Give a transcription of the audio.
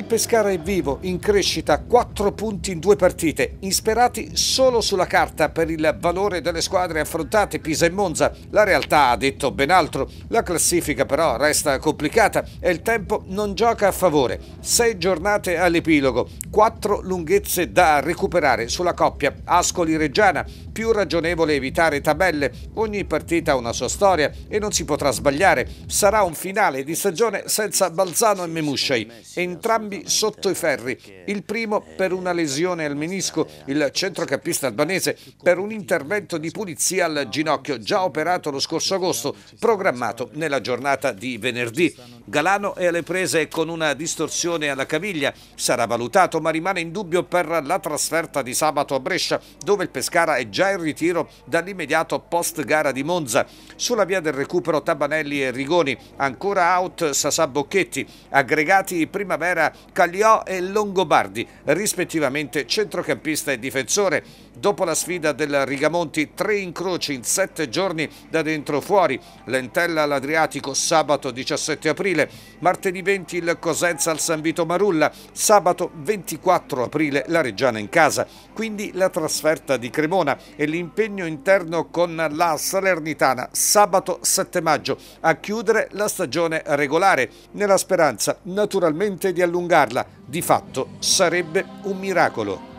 Il Pescara è vivo, in crescita, 4 punti in due partite, insperati solo sulla carta per il valore delle squadre affrontate Pisa e Monza. La realtà ha detto ben altro, la classifica però resta complicata e il tempo non gioca a favore. Sei giornate all'epilogo, quattro lunghezze da recuperare sulla coppia Ascoli-Reggiana, più ragionevole evitare tabelle, ogni partita ha una sua storia e non si potrà sbagliare. Sarà un finale di stagione senza Balzano e Memushei, entrambi cambi sotto i ferri, il primo per una lesione al menisco, il centrocampista albanese per un intervento di pulizia al ginocchio già operato lo scorso agosto, programmato nella giornata di venerdì. Galano è alle prese con una distorsione alla caviglia, sarà valutato ma rimane in dubbio per la trasferta di sabato a Brescia, dove il Pescara è già in ritiro dall'immediato post gara di Monza. Sulla via del recupero Tabanelli e Rigoni, ancora out Sasà Bocchetti, aggregati primavera Cagliò e Longobardi, rispettivamente centrocampista e difensore. Dopo la sfida del Rigamonti, tre incroci in sette giorni da dentro fuori. Lentella all'Adriatico sabato 17 aprile, martedì 20 il Cosenza al San Vito Marulla, sabato 24 aprile la Reggiana in casa. Quindi la trasferta di Cremona e l'impegno interno con la Salernitana sabato 7 maggio a chiudere la stagione regolare, nella speranza naturalmente di allungare allungarla, di fatto sarebbe un miracolo.